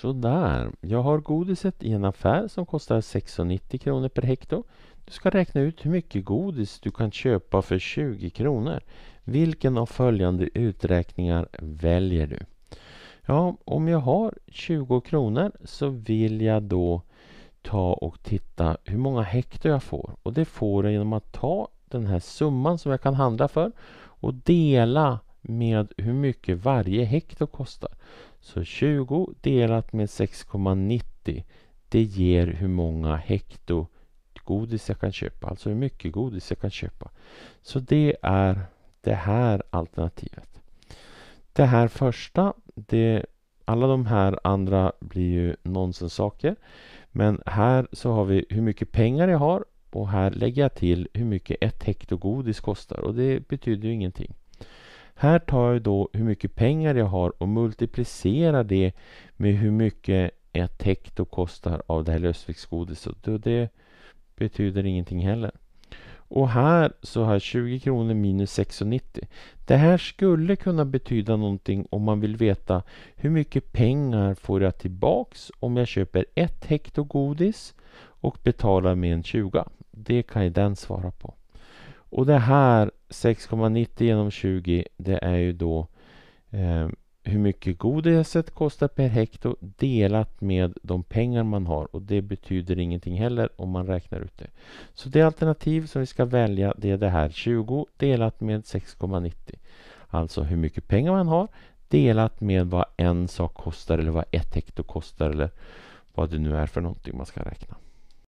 Sådär. Jag har godiset i en affär som kostar 6,90 kronor per hekto. Du ska räkna ut hur mycket godis du kan köpa för 20 kronor. Vilken av följande uträkningar väljer du? Ja, om jag har 20 kronor så vill jag då ta och titta hur många hekto jag får. Och det får jag genom att ta den här summan som jag kan handla för och dela med hur mycket varje hekto kostar. Så 20 delat med 6,90 det ger hur många hekto godis jag kan köpa, alltså hur mycket godis jag kan köpa. Så det är det här alternativet. Det här första, det, alla de här andra blir ju nonsenssaker. Men här så har vi hur mycket pengar jag har och här lägger jag till hur mycket ett hekto godis kostar och det betyder ju ingenting. Här tar jag då hur mycket pengar jag har och multiplicerar det med hur mycket ett hekto kostar av det här lösviktsgodiset. det betyder ingenting heller. Och här så har jag 20 kronor minus 6,90. Det här skulle kunna betyda någonting om man vill veta hur mycket pengar får jag tillbaks om jag köper ett hekto godis och betalar med en 20. Det kan ju den svara på. Och det här 6,90 genom 20 det är ju då eh, hur mycket godiset kostar per hekto delat med de pengar man har och det betyder ingenting heller om man räknar ut det. Så det alternativ som vi ska välja det är det här 20 delat med 6,90. Alltså hur mycket pengar man har delat med vad en sak kostar eller vad ett hekto kostar eller vad det nu är för någonting man ska räkna.